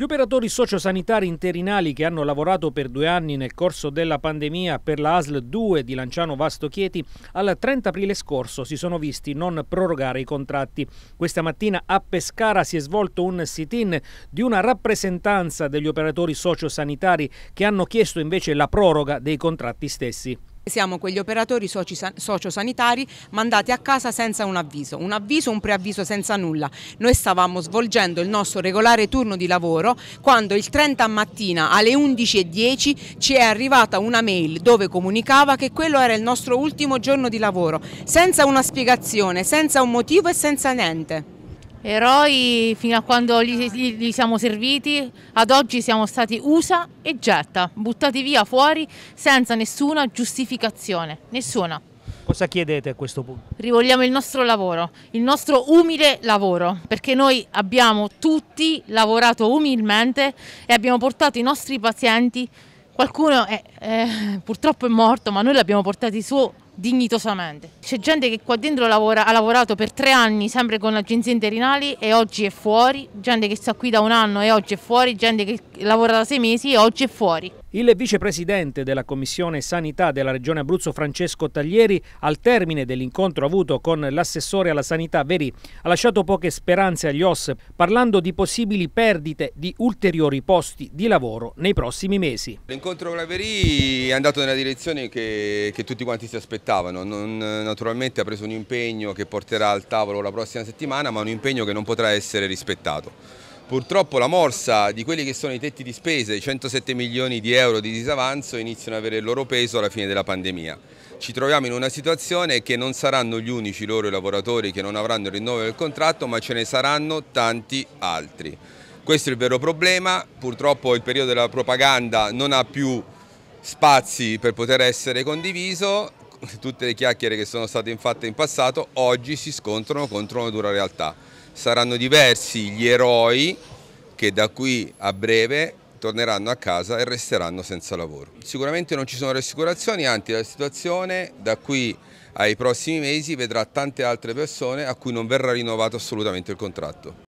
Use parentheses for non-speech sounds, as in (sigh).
Gli operatori sociosanitari interinali che hanno lavorato per due anni nel corso della pandemia per la ASL 2 di Lanciano Vasto Chieti al 30 aprile scorso si sono visti non prorogare i contratti. Questa mattina a Pescara si è svolto un sit-in di una rappresentanza degli operatori sociosanitari che hanno chiesto invece la proroga dei contratti stessi. Siamo quegli operatori sociosanitari mandati a casa senza un avviso, un avviso, un preavviso senza nulla. Noi stavamo svolgendo il nostro regolare turno di lavoro quando il 30 mattina alle 11.10 ci è arrivata una mail dove comunicava che quello era il nostro ultimo giorno di lavoro, senza una spiegazione, senza un motivo e senza niente. Eroi fino a quando li, siamo serviti, ad oggi siamo stati usa e getta, buttati via fuori senza nessuna giustificazione, nessuna. Cosa chiedete a questo punto? Rivogliamo il nostro lavoro, il nostro umile lavoro, perché noi abbiamo tutti lavorato umilmente e abbiamo portato i nostri pazienti, qualcuno è, è, eh, purtroppo è morto, ma noi l'abbiamo portati su dignitosamente. C'è gente che qua dentro lavora, ha lavorato per tre anni sempre con agenzie interinali e oggi è fuori, gente che sta qui da un anno e oggi è fuori, gente che lavora da sei mesi e oggi è fuori. Il vicepresidente della Commissione Sanità della Regione Abruzzo Francesco Taglieri, al termine dell'incontro avuto con l'assessore alla sanità Veri, ha lasciato poche speranze agli OS parlando di possibili perdite di ulteriori posti di lavoro nei prossimi mesi. L'incontro con la Veri è andato nella direzione che, che tutti quanti si aspettavano, non, naturalmente ha preso un impegno che porterà al tavolo la prossima settimana ma un impegno che non potrà essere rispettato. Purtroppo la morsa di quelli che sono i tetti di spesa, i 107 milioni di euro di disavanzo, iniziano ad avere il loro peso alla fine della pandemia. Ci troviamo in una situazione che non saranno gli unici loro lavoratori che non avranno il rinnovo del contratto, ma ce ne saranno tanti altri. Questo è il vero problema, purtroppo il periodo della propaganda non ha più spazi per poter essere condiviso, (laughs) tutte le chiacchiere che sono state fatte in passato oggi si scontrano contro una dura realtà. Saranno diversi gli eroi che da qui a breve torneranno a casa e resteranno senza lavoro. Sicuramente non ci sono rassicurazioni, anzi la situazione da qui ai prossimi mesi vedrà tante altre persone a cui non verrà rinnovato assolutamente il contratto.